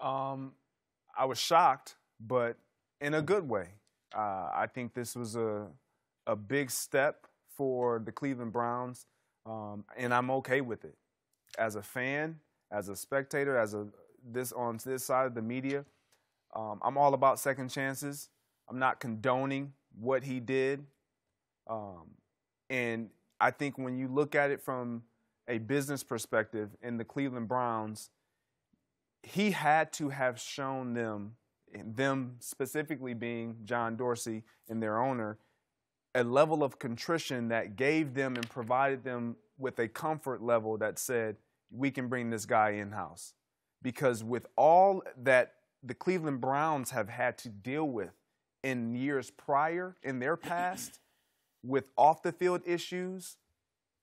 Um, I was shocked, but in a good way. Uh, I think this was a a big step for the Cleveland Browns, um, and I'm okay with it. As a fan, as a spectator, as a this on this side of the media, um, I'm all about second chances. I'm not condoning what he did, um, and I think when you look at it from a business perspective, and the Cleveland Browns he had to have shown them, them specifically being John Dorsey and their owner, a level of contrition that gave them and provided them with a comfort level that said, we can bring this guy in house. Because with all that the Cleveland Browns have had to deal with in years prior, in their past, with off the field issues,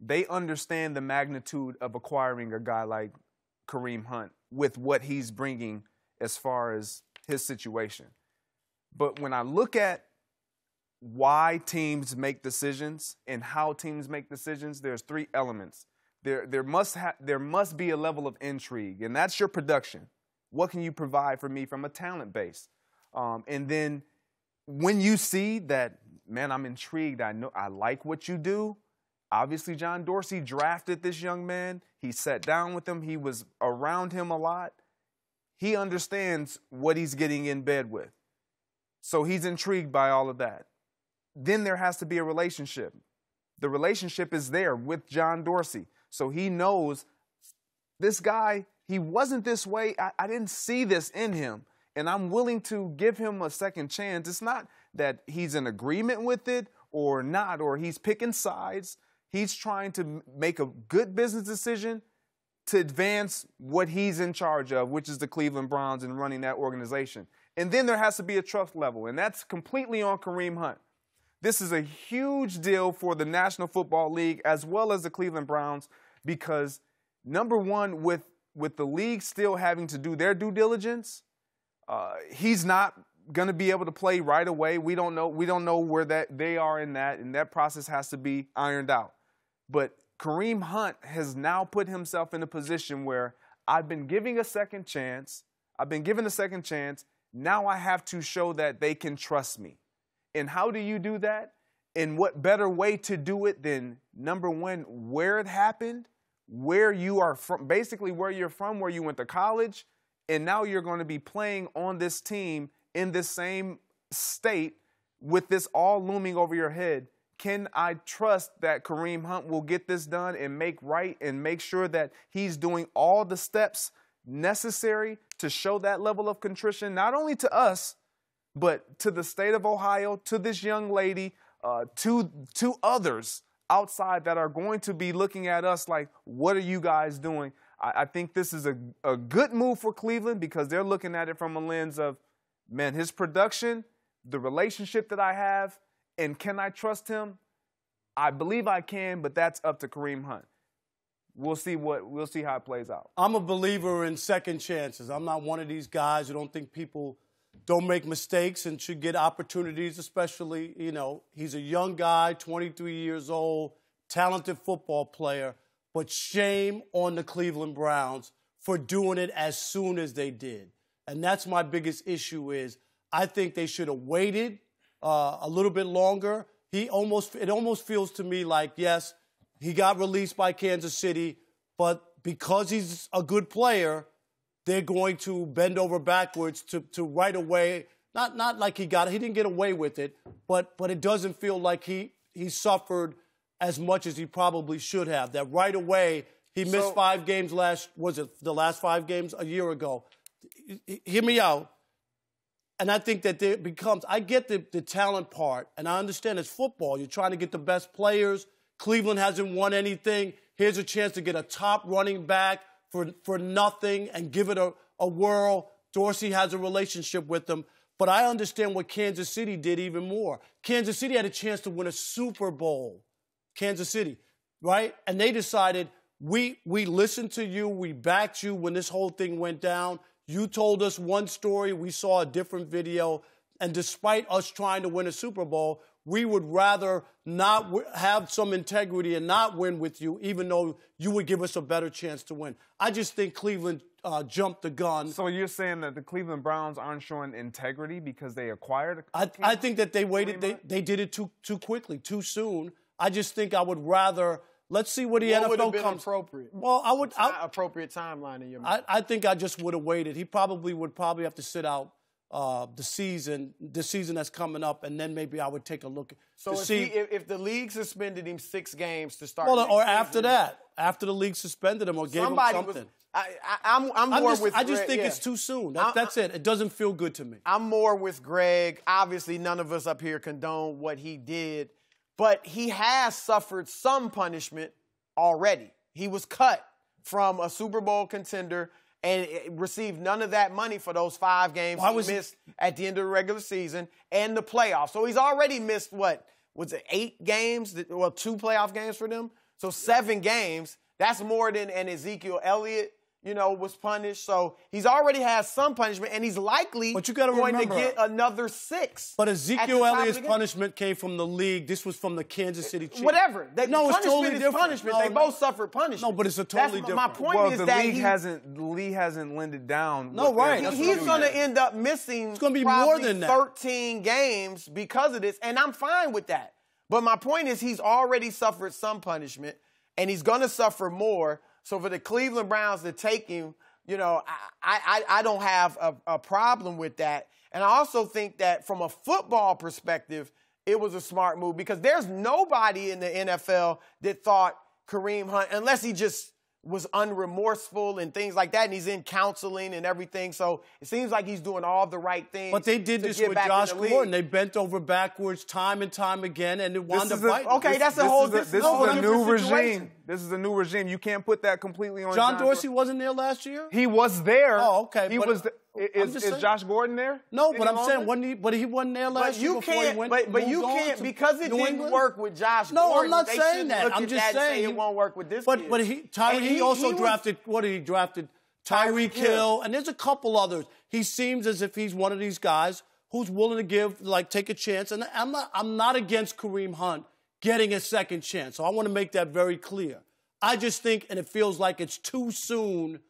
they understand the magnitude of acquiring a guy like Kareem Hunt with what he's bringing as far as his situation. But when I look at why teams make decisions and how teams make decisions, there's three elements. There, there, must ha- there must be a level of intrigue, and that's your production. What can you provide for me from a talent base? Um, and then when you see that, man, I'm intrigued, I, know, I like what you do, Obviously, John Dorsey drafted this young man. He sat down with him. He was around him a lot. He understands what he's getting in bed with. So he's intrigued by all of that. Then there has to be a relationship. The relationship is there with John Dorsey. So he knows this guy, he wasn't this way. I, I didn't see this in him. And I'm willing to give him a second chance. It's not that he's in agreement with it or not, or he's picking sides. He's trying to make a good business decision to advance what he's in charge of, which is the Cleveland Browns and running that organization. And then there has to be a trust level, and that's completely on Kareem Hunt. This is a huge deal for the National Football League as well as the Cleveland Browns because, number one, with, with the league still having to do their due diligence, uh, he's not going to be able to play right away. We don't know. We don't know where that they are in that, and that process has to be ironed out. But Kareem Hunt has now put himself in a position where I've been giving a second chance. I've been given a second chance. Now I have to show that they can trust me. And how do you do that? And what better way to do it than number one, where it happened, where you are from, basically where you're from, where you went to college, and now you're going to be playing on this team in this same state with this all looming over your head can I trust that Kareem Hunt will get this done and make right and make sure that he's doing all the steps necessary to show that level of contrition, not only to us, but to the state of Ohio, to this young lady, uh, to, to others outside that are going to be looking at us like, what are you guys doing? I, I think this is a, a good move for Cleveland because they're looking at it from a lens of, man, his production, the relationship that I have, and can I trust him? I believe I can, but that's up to Kareem Hunt. We'll see what we'll see how it plays out. I'm a believer in second chances. I'm not one of these guys who don't think people don't make mistakes and should get opportunities, especially, you know, he's a young guy, 23 years old, talented football player, but shame on the Cleveland Browns for doing it as soon as they did. And that's my biggest issue is I think they should have waited uh, a little bit longer. He almost it almost feels to me like yes, he got released by Kansas City, but because he's a good player, they're going to bend over backwards to to right away. Not not like he got it. He didn't get away with it, but but it doesn't feel like he he suffered as much as he probably should have. That right away he missed so, five games last was it the last five games a year ago. Hear me out and I think that there becomes, I get the, the talent part, and I understand it's football. You're trying to get the best players. Cleveland hasn't won anything. Here's a chance to get a top running back for, for nothing and give it a, a whirl. Dorsey has a relationship with them. But I understand what Kansas City did even more. Kansas City had a chance to win a Super Bowl. Kansas City, right? And they decided we we listened to you, we backed you when this whole thing went down. You told us one story, we saw a different video, and despite us trying to win a Super Bowl, we would rather not have some integrity and not win with you, even though you would give us a better chance to win. I just think Cleveland uh, jumped the gun. So you're saying that the Cleveland Browns aren't showing integrity because they acquired? I, I think that they waited. They, they did it too too quickly, too soon. I just think I would rather Let's see what the what NFL comes. Appropriate. Well, I would. I, appropriate timeline in your mind. I, I think I just would have waited. He probably would probably have to sit out uh, the season, the season that's coming up, and then maybe I would take a look. So if, see, he, if, if, the league suspended him six games to start, well, or season, after that, after the league suspended him or gave him something. Was, I, am I'm, I'm more just, with. I just Greg, think yeah. it's too soon. That, that's it. It doesn't feel good to me. I'm more with Greg. Obviously, none of us up here condone what he did but he has suffered some punishment already. He was cut from a Super Bowl contender and received none of that money for those five games Why was he missed he? at the end of the regular season and the playoffs. So he's already missed what was it eight games? Well, two playoff games for them. So seven games. That's more than an Ezekiel Elliott you know, was punished. So he's already has some punishment, and he's likely but you gotta going remember, to get another six. But Ezekiel Elliott's punishment came from the league. This was from the Kansas City Chiefs. Whatever. They, no, it's totally different. Punishment. No, they no. both suffered punishment. No, but it's a totally That's, different. My point well, is the that league he, hasn't the league hasn't lended down. No, right. He, he's going to end up missing. It's going to be more than that. 13 games because of this, and I'm fine with that. But my point is, he's already suffered some punishment, and he's going to suffer more. So for the Cleveland Browns to take him, you know, I, I, I don't have a, a problem with that. And I also think that from a football perspective, it was a smart move because there's nobody in the NFL that thought Kareem Hunt, unless he just was unremorseful and things like that, and he's in counseling and everything. So it seems like he's doing all the right things. But they did this with Josh Gordon. They bent over backwards time and time again, and it wound up. A, okay, this, that's this a whole. Is a, this, this is a, new situation. regime. This is a new regime. You can't put that completely on John, John Dorsey Dor- wasn't there last year. He was there. Oh, okay. He was. Th- uh, is, is Josh Gordon there? No, but I'm saying, wasn't he, but he wasn't there last but you year. Can't, went, but, but you can't because it didn't England? work with Josh. No, Gordon, I'm not saying that. I'm just that saying he, it won't work with this. But kid. but he Tyree, he, he, also he drafted. what did he drafted? Tyree Kill, and there's a couple others. He seems as if he's one of these guys who's willing to give, like, take a chance. And I'm not I'm not against Kareem Hunt getting a second chance. So I want to make that very clear. I just think, and it feels like it's too soon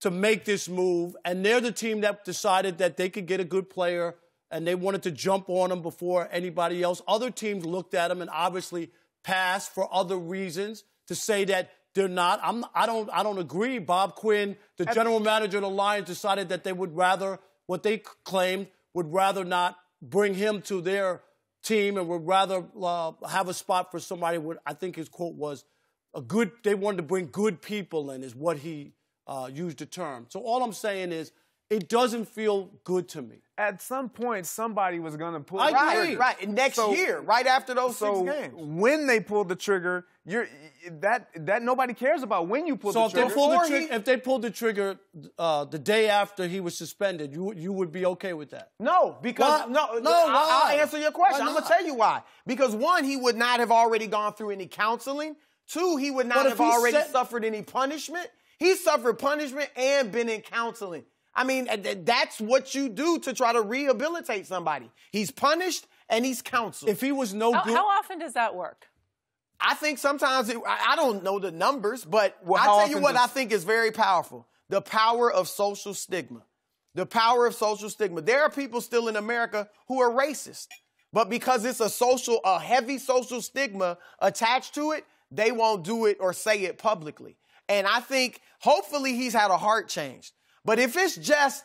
to make this move. And they're the team that decided that they could get a good player and they wanted to jump on him before anybody else. Other teams looked at him and obviously passed for other reasons to say that they're not. I'm, I don't. I don't agree. Bob Quinn, the general manager of the Lions, decided that they would rather what they claimed would rather not bring him to their team and would rather uh, have a spot for somebody. What I think his quote was, "A good." They wanted to bring good people in, is what he uh, used the term. So all I'm saying is, it doesn't feel good to me. At some point, somebody was going to pull. the right, trigger. right. right. next so, year, right after those so six games, when they pulled the trigger, you're that that nobody cares about when you pull so the trigger. So the tri- if they pulled the trigger uh, the day after he was suspended, you you would be okay with that? No, because why? no, no. I, will answer your question. I'm going to tell you why. Because one, he would not have already gone through any counseling. Two, he would not have already suffered any punishment. He suffered punishment and been in counseling. I mean, that's what you do to try to rehabilitate somebody. He's punished and he's counseled. If he was no how, good. How often does that work? I think sometimes, it, I don't know the numbers, but well, I'll tell you what does... I think is very powerful the power of social stigma. The power of social stigma. There are people still in America who are racist, but because it's a social, a heavy social stigma attached to it, they won't do it or say it publicly. And I think hopefully he's had a heart change. But if it's just,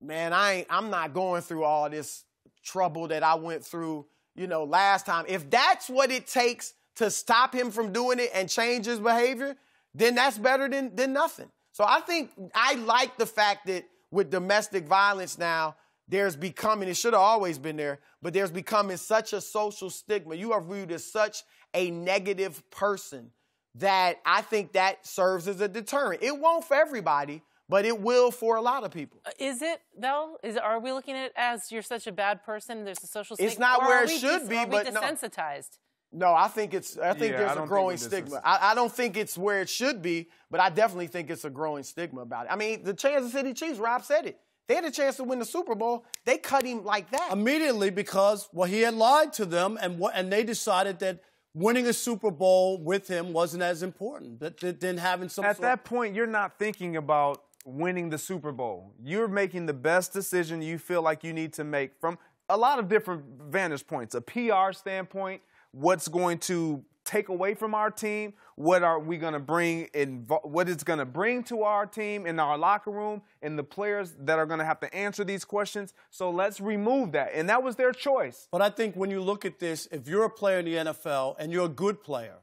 man, I ain't, I'm not going through all this trouble that I went through, you know, last time. If that's what it takes to stop him from doing it and change his behavior, then that's better than than nothing. So I think I like the fact that with domestic violence now, there's becoming, it should have always been there, but there's becoming such a social stigma. You are viewed as such a negative person that I think that serves as a deterrent. It won't for everybody, but it will for a lot of people. Uh, is it though? Is are we looking at it as you're such a bad person? There's a social. Stigma, it's not where it should be, but we desensitized. No. no, I think it's. I think yeah, there's I a growing stigma. I, I, don't think it's where it should be, but I definitely think it's a growing stigma about it. I mean, the Kansas City Chiefs. Rob said it. They had a chance to win the Super Bowl. They cut him like that immediately because well, he had lied to them, and what, and they decided that winning a Super Bowl with him wasn't as important than having some. At that point, you're not thinking about winning the Super Bowl. You're making the best decision you feel like you need to make from a lot of different vantage points a PR standpoint, what's going to take away from our team, what are we going to bring in, what it's going to bring to our team in our locker room, and the players that are going to have to answer these questions. So let's remove that. And that was their choice. But I think when you look at this, if you're a player in the NFL and you're a good player,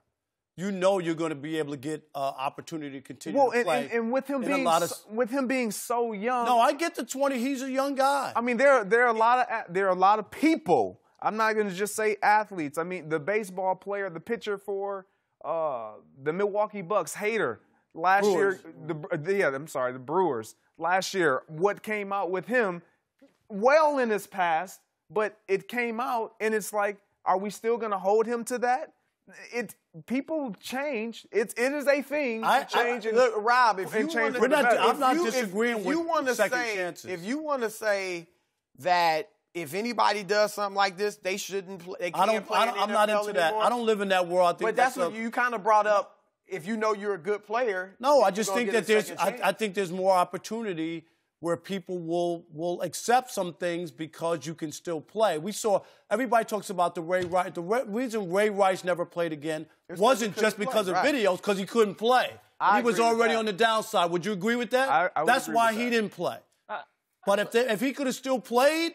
you know you're going to be able to get uh, opportunity to continue well, to play. And, and, with him being of, with him being so young. No, I get the 20. He's a young guy. I mean, there there are a lot of there are a lot of people. I'm not going to just say athletes. I mean, the baseball player, the pitcher for uh, the Milwaukee Bucks, Hater last Brewers. year. The, yeah, I'm sorry, the Brewers last year. What came out with him? Well, in his past, but it came out, and it's like, are we still going to hold him to that? it people change. It's it is a thing I, change. I, look, Rob, if you want to, I'm if not you, disagreeing if, with you want to say, chances. If you want to say that if anybody does something like this, they shouldn't play. They can't I don't. Play I don't I'm not into that. I don't live in that world. I think but that's, that's what a, you kind of brought up. If you know you're a good player, no, I just think that there's. I, I think there's more opportunity where people will will accept some things because you can still play. We saw everybody talks about the Ray Rice. The re- reason Ray Rice never played again it's wasn't just because of right. videos, because he couldn't play. I he was already on the downside. Would you agree with that? I, I That's why he that. didn't play. Uh, but if they, if he could have still played,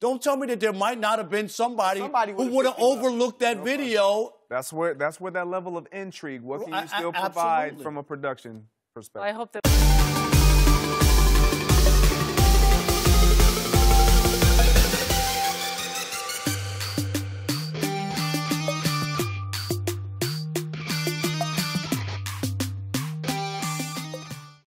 don't tell me that there might not have been somebody, somebody who would have overlooked that no video. That's where that's where that level of intrigue. What can you still provide absolutely. from a production perspective? I hope that.